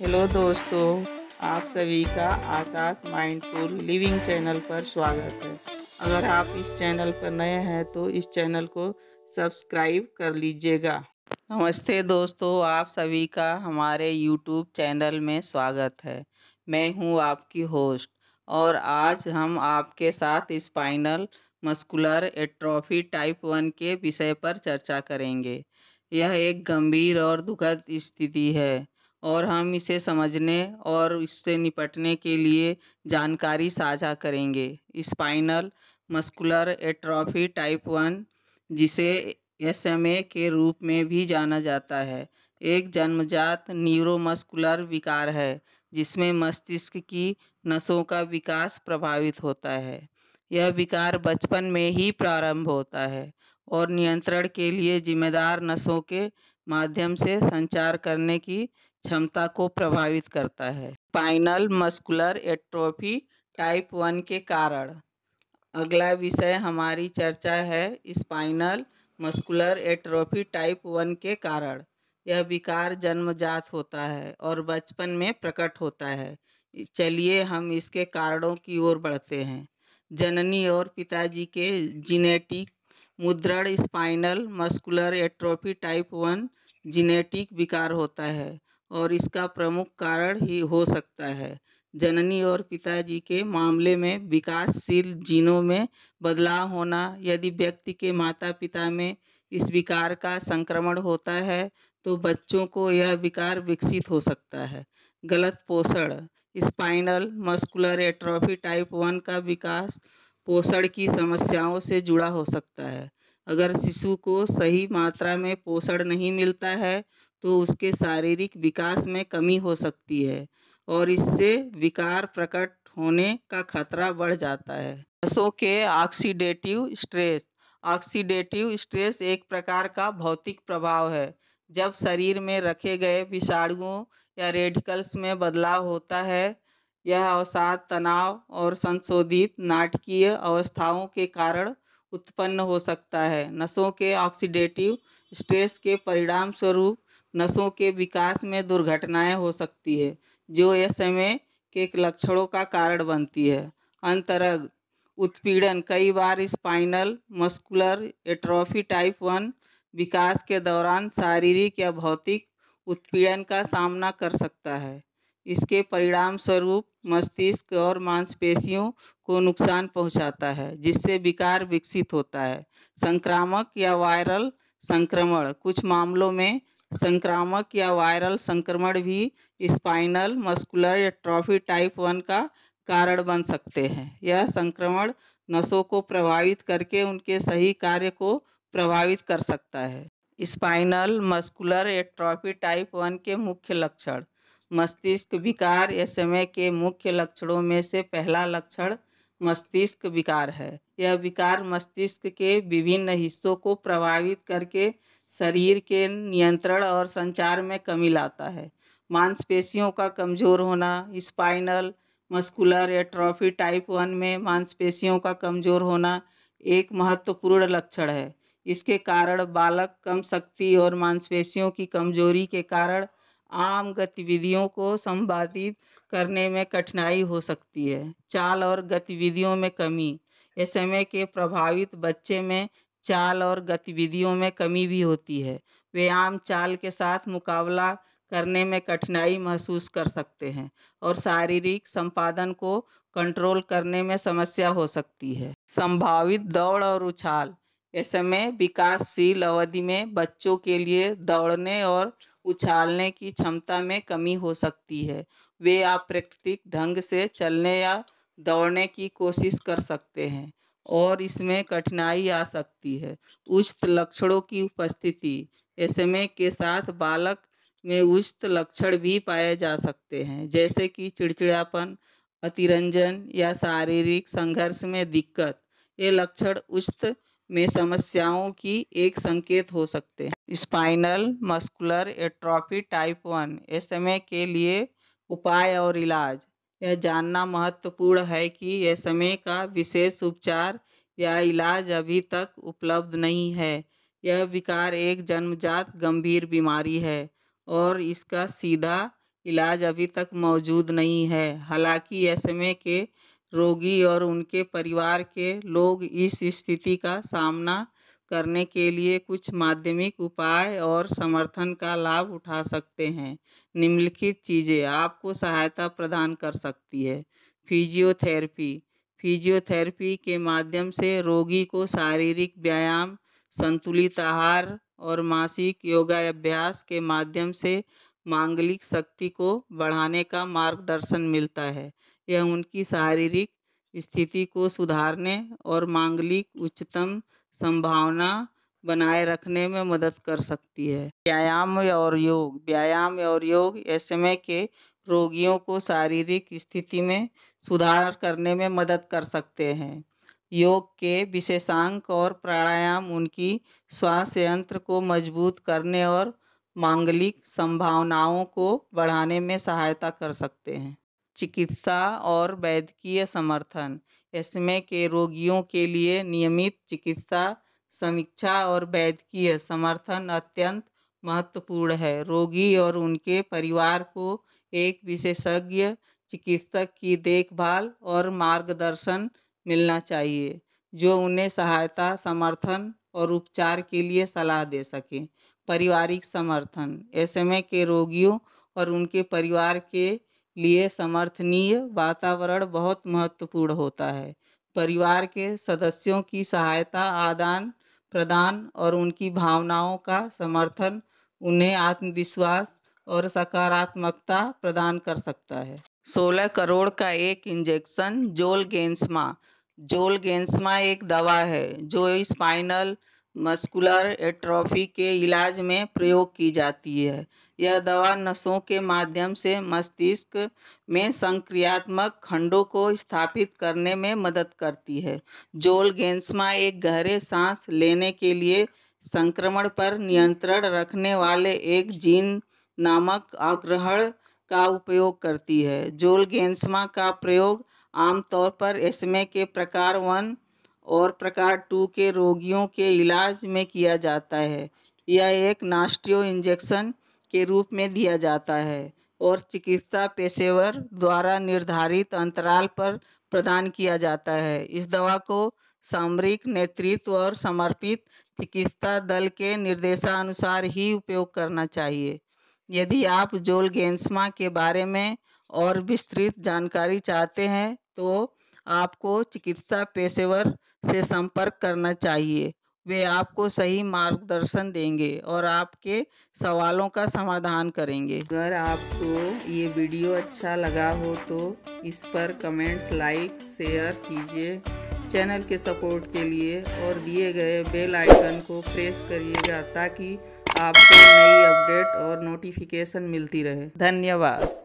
hello दोस्तों आप सभी का आशास माइंडफुल लिविंग चैनल पर स्वागत है अगर आप इस चैनल पर नए हैं तो इस चैनल को सब्सक्राइब कर लीजिएगा नमस्ते दोस्तों आप सभी का हमारे यूट्यूब चैनल में स्वागत है मैं हूं आपकी होस्ट और आज हम आपके साथ spinal muscular atrophy type one के विषय पर चर्चा करेंगे यह एक गंभीर और दुखद स्थिति है और हम इसे समझने और इससे निपटने के लिए जानकारी साझा करेंगे spinal muscular atrophy type one जिसे एस के रूप में भी जाना जाता है एक जन्मजात न्यूरोमस्कुलर विकार है जिसमें मस्तिष्क की नसों का विकास प्रभावित होता है यह विकार बचपन में ही प्रारंभ होता है और नियंत्रण के लिए जिम्मेदार नसों के माध्यम से संचार करने की क्षमता को प्रभावित करता है spinal muscular atrophy type one के कारण अगला विषय हमारी चर्चा है spinal muscular atrophy type one के कारण यह विकार जन्मजात होता है और बचपन में प्रकट होता है चलिए हम इसके कारणों की ओर बढ़ते हैं जननी और पिताजी के जीनेटिक मुद्रण spinal muscular atrophy type one genetic विकार होता है और इसका प्रमुख कारण ही हो सकता है जननी और पिताजी के मामले में विकासशील जीनों में बदलाव होना यदि व्यक्ति के माता पिता में इस विकार का संक्रमण होता है तो बच्चों को यह विकार विकसित हो सकता है गलत पोषण spinal muscular atrophy type one का विकास पोषण की समस्याओं से जुड़ा हो सकता है अगर शिशु को सही मात्रा में पोषण नहीं मिलता है तो उसके शारीरिक विकास में कमी हो सकती है और इससे विकार प्रकट होने का खतरा बढ़ जाता है नसों के ऑक्सीडेटिव स्ट्रेस ऑक्सीडेटिव स्ट्रेस एक प्रकार का भौतिक प्रभाव है जब शरीर में रखे गए विषाणुओं या रेडिकल्स में बदलाव होता है यह अवसाद तनाव और संशोधित नाटकीय अवस्थाओं के कारण उत्पन्न हो सकता है नसों के ऑक्सीडेटिव स्ट्रेस के परिणाम स्वरूप नसों के विकास में दुर्घटनाएं हो सकती है जो एसएमए के लक्षणों का कारण बनती है अंतरग उत्पीड़न कई बार spinal muscular atrophy type one विकास के दौरान शारीरिक या भौतिक उत्पीड़न का सामना कर सकता है इसके परिणाम स्वरूप मस्तिष्क और मांसपेशियों को नुकसान पहुंचाता है जिससे विकार विकसित होता है संक्रामक या वायरल संक्रमण कुछ मामलों में संक्रामक या वायरल संक्रमण भी spinal muscular atrophy type one का कारण बन सकते हैं यह संक्रमण नसों को प्रभावित करके उनके सही कार्य को प्रभावित कर सकता है spinal muscular atrophy type one के मुख्य लक्षण मस्तिष्क विकार या समय के मुख्य लक्षणों में से पहला लक्षण मस्तिष्क विकार है यह विकार मस्तिष्क के विभिन्न हिस्सों को प्रभावित करके शरीर के नियंत्रण और संचार में कमी लाता है मांसपेशियों का कमज़ोर होना spinal muscular atrophy type one में मांसपेशियों का कमज़ोर होना एक महत्वपूर्ण लक्षण है इसके कारण बालक कम शक्ति और मांसपेशियों की कमजोरी के कारण आम गतिविधियों को संबाधित करने में कठिनाई हो सकती है चाल और गतिविधियों में कमी ऐसे में के प्रभावित बच्चे में चाल और गतिविधियों में कमी भी होती है वे आम चाल के साथ मुकाबला करने में कठिनाई महसूस कर सकते हैं और शारीरिक संपादन को कंट्रोल करने में समस्या हो सकती है संभावित दौड़ और उछाल ऐसे में विकासशील अवधि में बच्चों के लिए दौड़ने और उछालने की क्षमता में कमी हो सकती है वे अप्राकृतिक ढंग से चलने या दौड़ने की कोशिश कर सकते हैं और इसमें कठिनाई आ सकती है उच्च लक्षणों की उपस्थिति एसमे के साथ बालक में उच्च लक्षण भी पाए जा सकते हैं जैसे कि चिड़चिड़ापन अतिरंजन या शारीरिक संघर्ष में दिक्कत ये लक्षण उच्च में समस्याओं की एक संकेत हो सकते हैं spinal muscular atrophy type one SMA के लिए उपाय और इलाज यह जानना महत्वपूर्ण है कि यह समय का विशेष उपचार या इलाज अभी तक उपलब्ध नहीं है यह विकार एक जन्मजात गंभीर बीमारी है और इसका सीधा इलाज अभी तक मौजूद नहीं है हालांकि एसएमए के रोगी और उनके परिवार के लोग इस स्थिति का सामना करने के लिए कुछ माध्यमिक उपाय और समर्थन का लाभ उठा सकते हैं निम्नलिखित चीज़ें आपको सहायता प्रदान कर सकती है फिजियोथेरेपी फिजियोथेरेपी के माध्यम से रोगी को शारीरिक व्यायाम संतुलित आहार और मासिक योगा अभ्यास के माध्यम से मांगलिक शक्ति को बढ़ाने का मार्गदर्शन मिलता है यह उनकी शारीरिक स्थिति को सुधारने और मांगलिक उच्चतम संभावना बनाए रखने में मदद कर सकती है व्यायाम और योग व्यायाम और योग में के रोगियों को शारीरिक स्थिति में सुधार करने में मदद कर सकते हैं योग के विशेषांक और प्राणायाम उनकी श्वास यंत्र को मजबूत करने और मांगलिक संभावनाओं को बढ़ाने में सहायता कर सकते हैं चिकित्सा और वैद्यकीय समर्थन एस्मे के रोगियों के लिए नियमित चिकित्सा समीक्षा और वैद्यकीय समर्थन अत्यंत महत्वपूर्ण है रोगी और उनके परिवार को एक विशेषज्ञ चिकित्सक की देखभाल और मार्गदर्शन मिलना चाहिए जो उन्हें सहायता समर्थन और उपचार के लिए सलाह दे सके पारिवारिक समर्थन एसएमए के रोगियों और उनके परिवार के लिए समर्थनीय वातावरण बहुत महत्वपूर्ण होता है परिवार के सदस्यों की सहायता आदान प्रदान और उनकी भावनाओं का समर्थन उन्हें आत्मविश्वास और सकारात्मकता प्रदान कर सकता है 16 करोड़ का एक इंजेक्शन जोल गेंसमा जोल गेंसमा एक दवा है जो स्पाइनल मस्कुलर एट्रॉफी के इलाज में प्रयोग की जाती है यह दवा नसों के माध्यम से मस्तिष्क में संक्रियात्मक खंडों को स्थापित करने में मदद करती है जोल गेंसमा एक गहरे सांस लेने के लिए संक्रमण पर नियंत्रण रखने वाले एक जीन नामक आग्रहण का उपयोग करती है जोल गेंसमा का प्रयोग आमतौर पर एस्मे के प्रकार वन और प्रकार टू के रोगियों के इलाज में किया जाता है यह एक नास्ट्रियो इंजेक्शन के रूप में दिया जाता है और चिकित्सा पेशेवर द्वारा निर्धारित अंतराल पर प्रदान किया जाता है इस दवा को सामरिक नेतृत्व और समर्पित चिकित्सा दल के निर्देशानुसार ही उपयोग करना चाहिए यदि आप जोल गेंसमा के बारे में और विस्तृत जानकारी चाहते हैं तो आपको चिकित्सा पेशेवर से संपर्क करना चाहिए वे आपको सही मार्गदर्शन देंगे और आपके सवालों का समाधान करेंगे अगर आपको ये वीडियो अच्छा लगा हो तो इस पर कमेंट्स लाइक शेयर कीजिए चैनल के सपोर्ट के लिए और दिए गए बेल आइकन को प्रेस करिएगा ताकि आपको नई अपडेट और नोटिफिकेशन मिलती रहे धन्यवाद